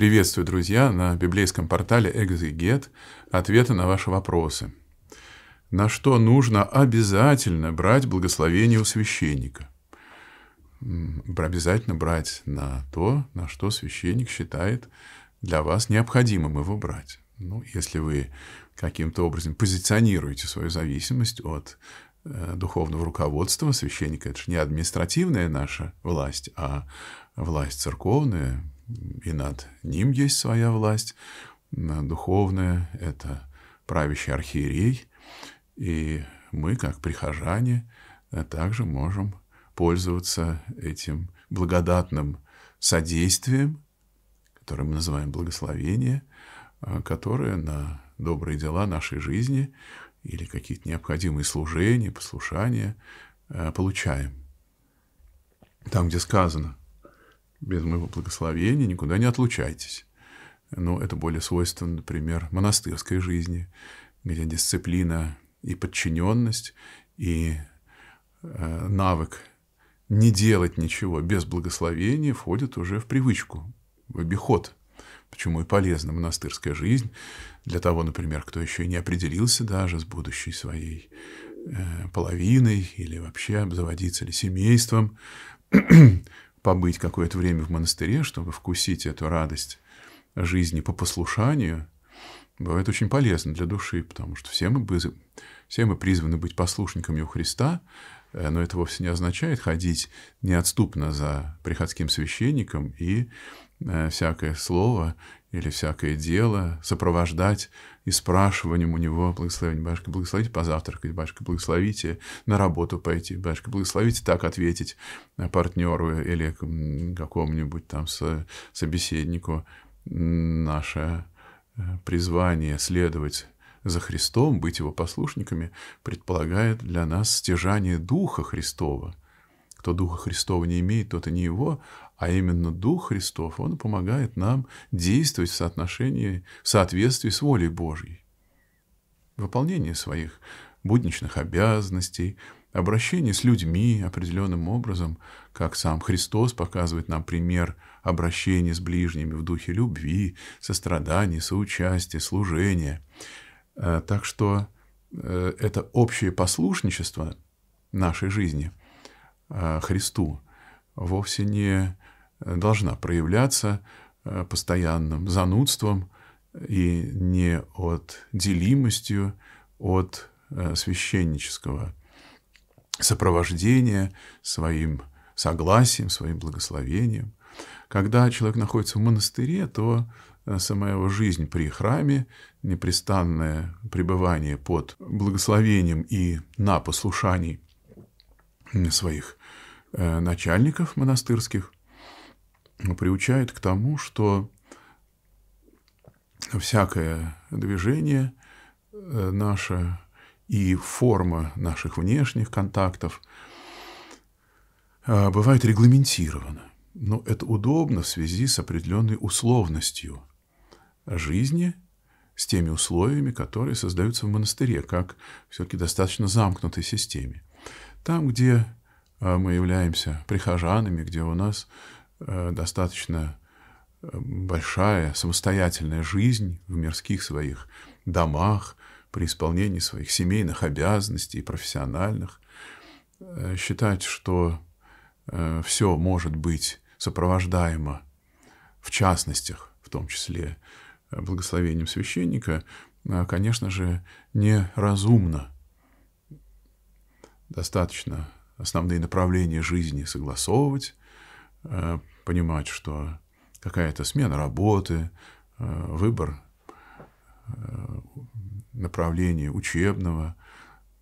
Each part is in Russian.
Приветствую, друзья, на библейском портале «Экзегет» ответы на ваши вопросы. На что нужно обязательно брать благословение у священника? Обязательно брать на то, на что священник считает для вас необходимым его брать. Ну, если вы каким-то образом позиционируете свою зависимость от э, духовного руководства священника. Это же не административная наша власть, а власть церковная, и над ним есть своя власть. Духовная — это правящий архиерей, и мы, как прихожане, также можем пользоваться этим благодатным содействием, которое мы называем благословение, а, которое на добрые дела нашей жизни или какие-то необходимые служения, послушания а, получаем. Там, где сказано, без моего благословения никуда не отлучайтесь. Но это более свойственно, например, монастырской жизни, где дисциплина и подчиненность, и э, навык не делать ничего без благословения входит уже в привычку, в обиход. Почему и полезна монастырская жизнь для того, например, кто еще не определился даже с будущей своей э, половиной или вообще обзаводиться ли семейством, побыть какое-то время в монастыре, чтобы вкусить эту радость жизни по послушанию, бывает очень полезно для души, потому что все мы, все мы призваны быть послушниками у Христа, э, но это вовсе не означает ходить неотступно за приходским священником и э, всякое слово или всякое дело, сопровождать и спрашиванием у него благословение. Башка, благословите позавтракать, Башка, благословите на работу пойти, Башка, благословите так ответить партнеру или какому-нибудь там собеседнику наше э, призвание следовать за Христом, быть его послушниками, предполагает для нас стяжание Духа Христова. Кто Духа Христова не имеет, тот и не его, а именно Дух Христов, Он помогает нам действовать в соотношении, в соответствии с волей Божьей. Выполнение своих будничных обязанностей, обращение с людьми определенным образом, как сам Христос показывает нам пример обращения с ближними в духе любви, сострадания, соучастия, служения. Э, так что э, это общее послушничество нашей жизни э, Христу вовсе не Э, должна проявляться э, постоянным занудством и не от делимостью от э, священнического сопровождения своим согласием, своим благословением. Когда человек находится в монастыре, то сама его жизнь при храме, непрестанное пребывание под благословением и на послушании своих начальников монастырских – приучает к тому, что всякое движение э, наше и форма наших внешних контактов э, бывает регламентирована. Но это удобно в связи с определенной условностью жизни, с теми условиями, которые создаются в монастыре, как все-таки достаточно замкнутой системе. Там, где э, мы являемся прихожанами, где у нас Э, достаточно э, большая самостоятельная жизнь в мирских своих домах, при исполнении своих семейных обязанностей и профессиональных, э, считать, что все может быть сопровождаемо в частностях, в том числе благословением священника, конечно же, неразумно. Достаточно основные направления жизни согласовывать, Э, понимать, что какая-то смена работы, э, выбор э, направления учебного,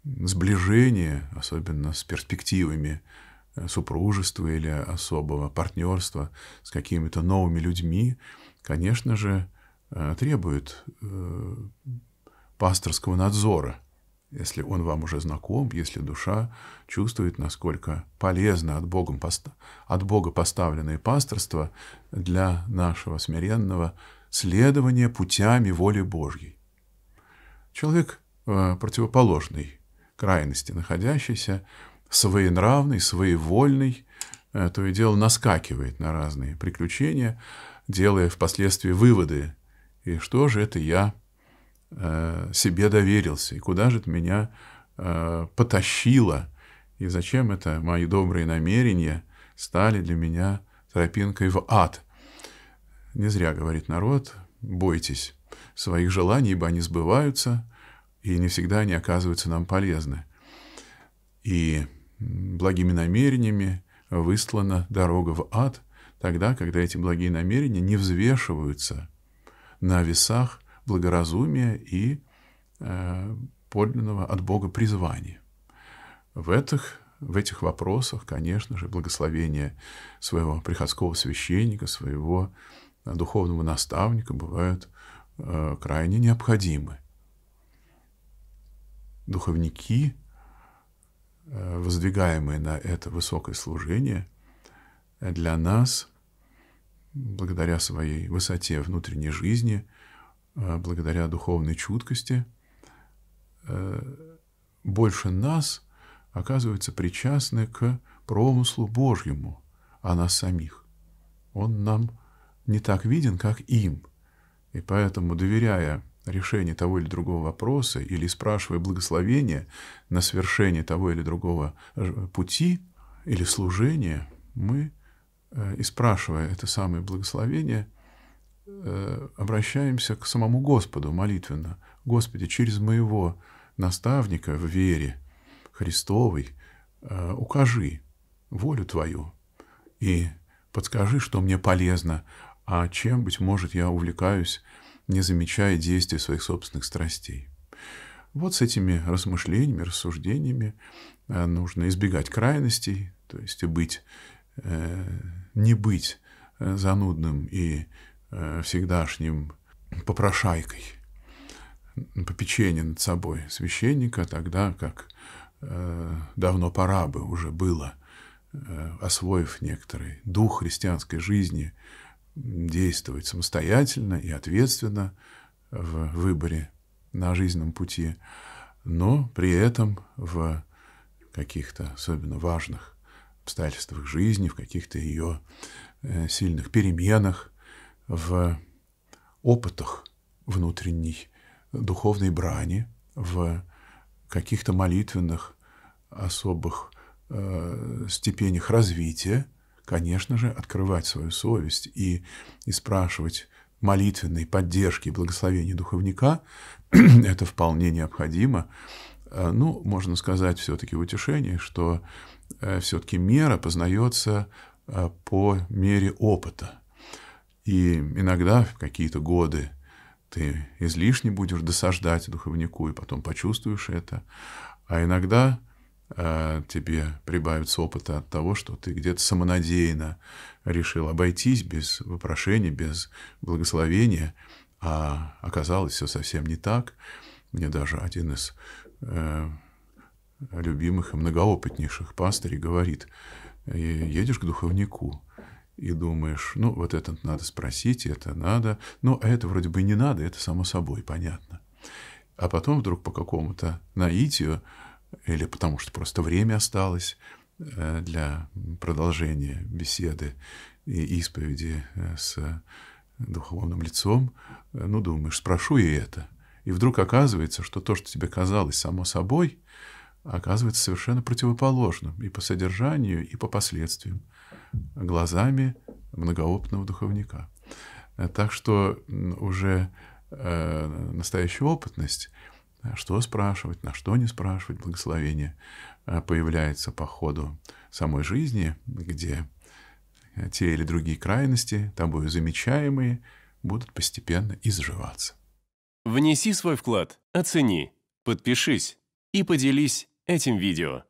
сближение, особенно с перспективами супружества или особого партнерства с какими-то новыми людьми, конечно же, требует пасторского надзора – если он вам уже знаком, если душа чувствует, насколько полезно от, Богом, от Бога поставленное пасторство для нашего смиренного следования путями воли Божьей. Человек э, противоположной крайности находящийся, своенравный, своевольный, э, то и дело наскакивает на разные приключения, делая впоследствии выводы, и что же это я Э, себе доверился, и куда же это меня э, потащило, и зачем это мои добрые намерения стали для меня тропинкой в ад. Не зря говорит народ, бойтесь своих желаний, ибо они сбываются, и не всегда они оказываются нам полезны. И благими намерениями выслана дорога в ад, тогда, когда эти благие намерения не взвешиваются на весах благоразумия и э, подлинного от Бога призвания. В этих, в этих вопросах, конечно же, благословение своего приходского священника, своего э, духовного наставника бывают э, крайне необходимы. Духовники, воздвигаемые на это высокое служение, для нас, благодаря своей высоте внутренней жизни – Э, благодаря духовной чуткости, э, больше нас оказываются причастны к промыслу Божьему о а нас самих. Он нам не так виден, как им. И поэтому, доверяя решение того или другого вопроса или спрашивая благословения на свершение того или другого э, пути или служения, мы, и спрашивая это самое благословение, Э, обращаемся к самому Господу молитвенно. Господи, через моего наставника в вере Христовой э, укажи волю Твою и подскажи, что мне полезно, а чем, быть может, я увлекаюсь, не замечая действия своих собственных страстей. Вот с этими размышлениями, рассуждениями э, нужно избегать крайностей, то есть быть, не быть занудным и Э, всегдашним попрошайкой, попечение над собой священника, тогда как э, давно пора бы уже было, э, освоив некоторый дух христианской жизни, действовать самостоятельно и ответственно в выборе на жизненном пути, но при этом в каких-то особенно важных обстоятельствах жизни, в каких-то ее сильных переменах, в опытах внутренней духовной брани, в каких-то молитвенных особых э, степенях развития, конечно же, открывать свою совесть и, и спрашивать молитвенной поддержки и благословения духовника, это вполне необходимо. Э, ну, можно сказать все-таки в утешении, что э, все-таки мера познается э, по мере опыта. И иногда в какие-то годы ты излишне будешь досаждать духовнику, и потом почувствуешь это. А иногда э, тебе прибавится опыта от того, что ты где-то самонадеянно решил обойтись без вопрошения, без благословения, а оказалось все совсем не так. Мне даже один из э, любимых и многоопытнейших пастырей говорит, едешь к духовнику, и думаешь, ну, вот это надо спросить, это надо, ну, а это вроде бы не надо, это само собой понятно. А потом вдруг по какому-то наитию, или потому что просто время осталось э, для продолжения беседы и исповеди э, с духовным лицом, э, ну, думаешь, спрошу и это. И вдруг оказывается, что то, что тебе казалось само собой, оказывается совершенно противоположным и по содержанию, и по последствиям глазами многоопытного духовника. Э, так что уже э, настоящая опытность, э, что спрашивать, на что не спрашивать, благословение появляется по ходу самой жизни, где те или другие крайности, тобою замечаемые, будут постепенно изживаться. Внеси свой вклад, оцени, подпишись и поделись этим видео.